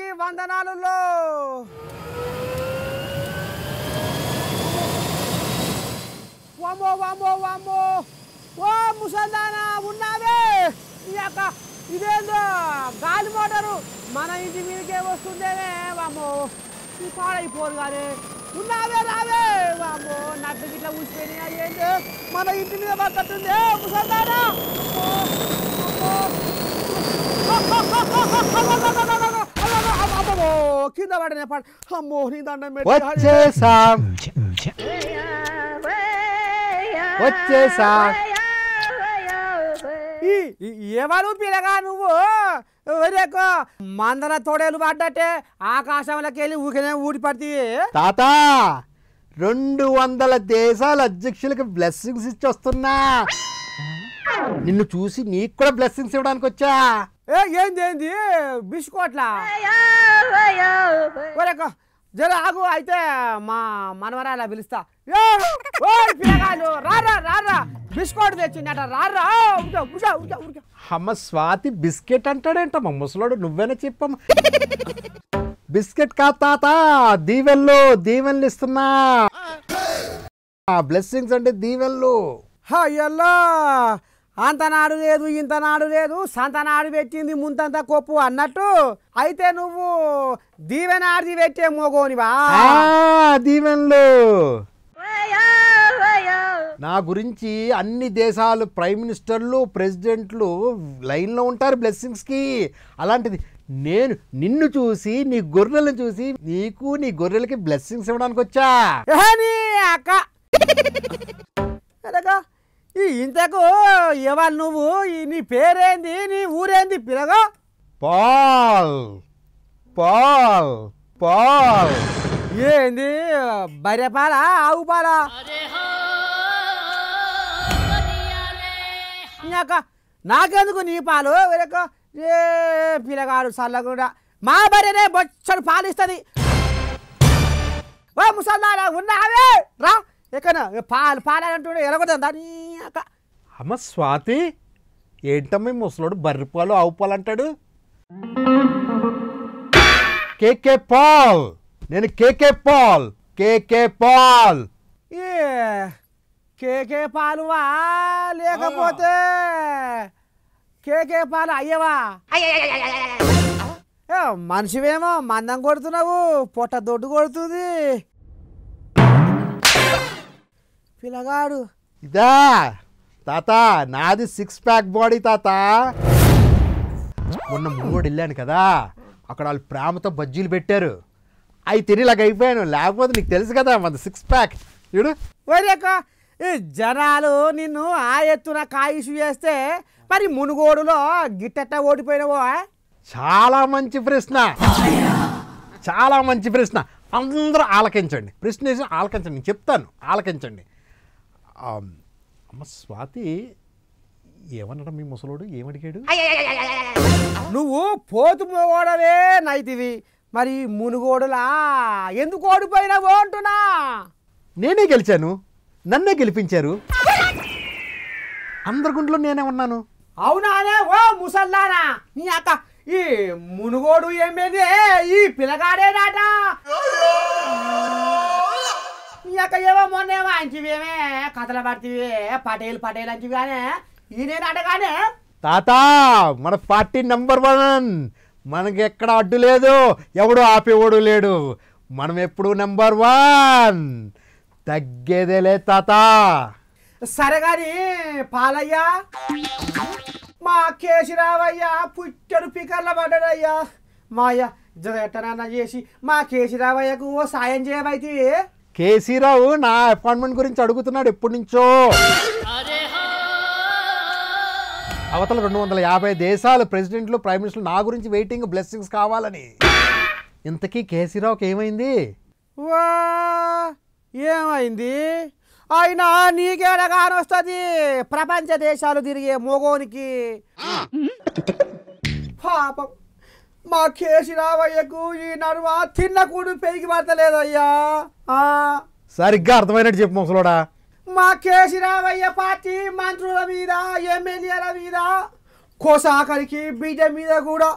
అందరికీ వందనాలు వామో వామో వామో ఓ ముసల్దానా ఉన్నావే ఈ యొక్క ఇదేందో గాలి మోటారు మన ఇంటి మీదకే వస్తుంటే వామో ఈ పాడైపోరు కానీ ఉన్నావే రావే వామో నడ్డు ఇట్లా ఊసిపోయినాయి ఏంటి మన ఇంటి మీద పడుతుంది ముసల్దానా కింద పడిన అమ్మో దండం ఎవరు నువ్వు ఎవరేకో మందన తోడేలు పడ్డట్టే ఆకాశంలోకి వెళ్ళి ఊకినే ఊడి తాత రెండు వందల దేశాల అధ్యక్షులకు బ్లెస్సింగ్స్ ఇచ్చి వస్తున్నా నిన్ను చూసి నీకు కూడా బ్లెస్సింగ్స్ ఇవ్వడానికి వచ్చా ఏ ఏంది ఏంది బిస్కోట్లా జర ఆగు అయితే మా మనవరాలా పిలుస్తా ఓ రారా తెచ్చిందట రారా స్వాతి బిస్కెట్ మా ముసలోడు నువ్వేనా చెప్పమ్మ బిస్కెట్ కా తాత దీవెల్లు దీవెన్లు ఇస్తున్నా బ్లెస్సింగ్స్ అంటే దీవెల్లు హా ఎల్లా అంతనాడు లేదు ఇంతనాడు లేదు సంతనాడు పెట్టింది ముంతంత కొప్పు అన్నట్టు అయితే నువ్వు దీవెనాడిది పెట్టే మోగోనివా దీవెన్లు నా గురించి అన్ని దేశాలు ప్రైమ్ మినిస్టర్లు ప్రెసిడెంట్లు లైన్లో ఉంటారు బ్లెస్సింగ్స్కి అలాంటిది నేను నిన్ను చూసి నీ గొర్రెలను చూసి నీకు నీ గొర్రెలకి బ్లెస్సింగ్స్ ఇవ్వడానికి వచ్చా అక్క ఇంతకు ఇవాళ నువ్వు నీ పేరేంది నీ ఊరేంది పిలగ పాల్ పాల్ పాల్ ఏంది బర్రె పాలా ఆవు పాల నాకెందుకు నీ పాలు ఏ పిల్లగాడు సల్లగుడా మా భార్యనే బొచ్చడు పాలిస్తుంది ఓ ముసల్దారా ఉన్నావే రా ఎక్కడ పాలు పాలు ఎలా కొడుతుంది దాన్ని అమ్మ స్వాతి ఏంటమ్మా ముసలోడు బర్రిపాలు ఆవు పాలు అంటాడు కేకే పాల్ నేను కేకే పాల్ కేకే పాల్ ఏ కేకే వా లేకపోతే కేకే పాలు అయ్యవా మనిషివేమో మందం కొడుతున్నావు పొట్ట దొడ్డు కొడుతుంది పిల్లగాడు ఇదా తాత నాది సిక్స్ ప్యాక్ బాడీ తాత మొన్న మూడు వెళ్ళాను కదా అక్కడ వాళ్ళు ప్రేమతో బజ్జీలు పెట్టారు అవి తిని ఇలాగ అయిపోయాను లేకపోతే నీకు తెలుసు కదా మన సిక్స్ ప్యాక్ చూడు ఈ జనాలు నిన్ను ఆ ఎత్తున కాయిషు చేస్తే మరి మునుగోడులో గిట్టట్ట ఓడిపోయినవో చాలా మంచి ప్రశ్న చాలా మంచి ప్రశ్న అందరూ ఆలకించండి ప్రశ్న ఆలకించండి నేను చెప్తాను ఆలకించండి అమ్మ స్వాతి ఏమన్నాడు మీ ముసలోడు ఏమడిగాడు నువ్వు పోతు పోవడమే నైతివి మరి మునుగోడులా ఎందుకు ఓడిపోయినావు అంటున్నా నేనే గెలిచాను నన్నే గెలిపించారు అందరి గుంట్లో నేనే ఉన్నాను అవునానే ఓ ముసల్లానా నీ అక్క ఈ మునుగోడు ఏమేది ఈ పిల్లగాడేనాట ఇందాక ఏవో మొన్న ఏమో అంచివేమే కథలు పడితే పటేల్ పటేల్ అంచివిగానే ఈయన అడగానే తాత మన పార్టీ నెంబర్ వన్ మనకి ఎక్కడ అడ్డు లేదు ఎవడు ఆపేవాడు లేడు మనం ఎప్పుడు నెంబర్ వన్ తగ్గేదేలే తాత సరే గాని పాలయ్యా మా కేశిరావయ్యా పుట్టడు పికర్ల పడ్డాడయ్యా మాయ జగట్టనన్న చేసి మా కేశిరావయ్యకు ఓ సాయం చేయబైతే కేసీరావు నా అపాయింట్మెంట్ గురించి అడుగుతున్నాడు ఎప్పటి నుంచో అవతల రెండు వందల యాభై దేశాలు ప్రెసిడెంట్లు ప్రైమ్ మినిస్టర్లు నా గురించి వెయిటింగ్ బ్లెస్సింగ్స్ కావాలని ఇంతకీ కేసీరావుకి ఏమైంది ఏమైంది అయినా నీకేడగాని వస్తుంది ప్రపంచ దేశాలు తిరిగే మోగోనికి పాపం మా కేసి రావయ్యకు ఈ నడుమ తిన్న కూడు పెరిగి పడతలేదయ్యా సరిగ్గా అర్థమైనట్టు చెప్పు ముసలోడా మా కేసి రావయ్య పార్టీ మంత్రుల మీద ఎమ్మెల్యేల మీద కోసాకరికి బిడ్డ మీద కూడా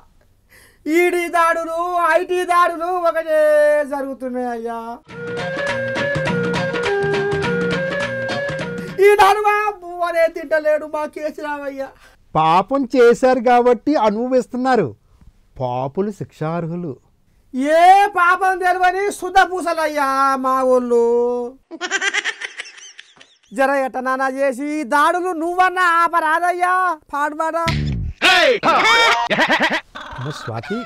ఈడీ దాడులు ఐటీ దాడులు ఒకటే జరుగుతున్నాయ్యా ఈ నడువా అనే తింటలేడు మా కేసు రావయ్య పాపం చేశారు కాబట్టి అనుభవిస్తున్నారు పాపులు శిక్షార్హులు ఏ పాపం తెలియని సుధ పూసలయ్యా మా ఊళ్ళు జర ఎట్టనానా చేసి దాడులు నువ్వన్నా ఆపరాదయ్యా పాడుబాడా స్వాతి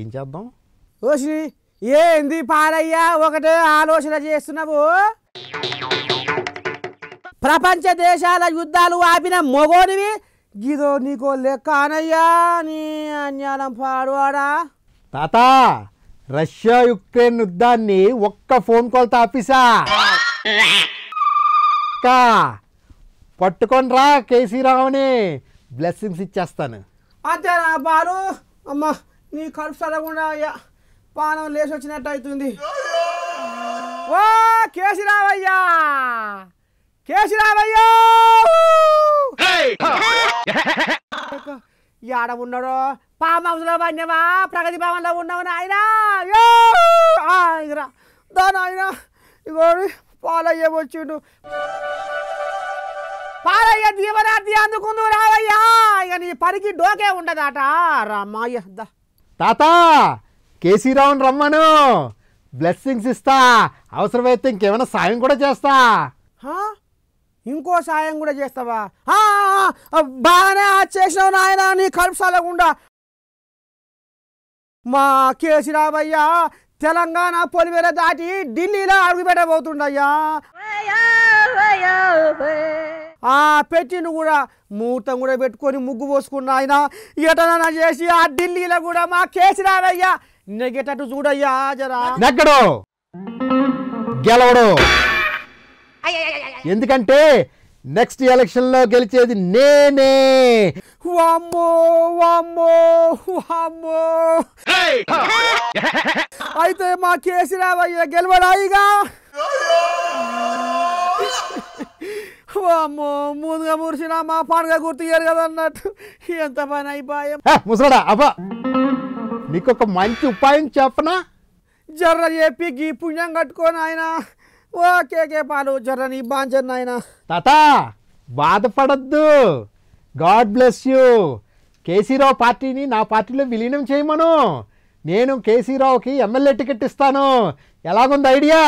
ఏం చేద్దాం ఓసి ఏంది పాడయ్యా ఒకటే ఆలోచన చేస్తున్నావు ప్రపంచ దేశాల యుద్ధాలు ఆపిన మొగోనివి గీదో నీకో లెక్క అనయ్యా నీ అన్యాలం పాడువాడా తాత రష్యా యుక్రెయిన్ యుద్ధాన్ని ఒక్క ఫోన్ కాల్ తాపిసా కా పట్టుకొని రా కేసీ రావుని బ్లెస్సింగ్స్ ఇచ్చేస్తాను అంతేనా బాలు అమ్మ నీ కడుపు సరగకుండా అయ్యా పానం లేచి వచ్చినట్టు అవుతుంది ఓ కేసీ రావయ్యా కేసీ రావయ్యా యాడ ఉన్నాడో పామ్ హౌస్ లో ప్రగతి భవన్ లో ఉన్నావు నాయన దాని ఆయన ఇగోడు పాలయ్య వచ్చిండు పాలయ్య దీవరాత్రి అందుకుందు రావయ్యా నీ పనికి డోకే ఉండదాట రామయ్య తాత కేసీ రావు రమ్మను బ్లెస్సింగ్స్ ఇస్తా అవసరమైతే ఇంకేమైనా సాయం కూడా చేస్తా ఇంకో సాయం కూడా చేస్తావా బాగానే చేసినావు నాయన నీ కడుపు మా కేసీరావయ్యా తెలంగాణ పొలివేల దాటి ఢిల్లీలో అడుగుపెట్టబోతుండయ్యా ఆ పెట్టిను కూడా ముహూర్తం కూడా పెట్టుకొని ముగ్గు పోసుకున్న ఆయన చేసి ఆ ఢిల్లీలో కూడా మా కేసీరావయ్యా నెగేటట్టు చూడయ్యా జరా నెక్కడు గెలవడు ఎందుకంటే నెక్స్ట్ ఎలక్షన్లో గెలిచేది నేనే వామ్మో వామ్మో వామ్మో అయితే మా కేసీరావయ్య గెలవడాయిగా వామ్మో ముందుగా మురిసిన మా పానగా గుర్తియ్యారు కదా అన్నట్టు ఎంత పని అయిపోయాం ముసరాడా అబ్బా నీకొక మంచి ఉపాయం చెప్పనా జర్ర చెప్పి గీ పుణ్యం కట్టుకొని ఆయన ఓ కేకే పాలు జర్రని బాంజన్ నాయన తాత బాధపడద్దు గాడ్ బ్లెస్ యూ కేసీరావు పార్టీని నా పార్టీలో విలీనం చేయమను నేను కేసీరావుకి ఎమ్మెల్యే టికెట్ ఇస్తాను ఎలాగుంది ఐడియా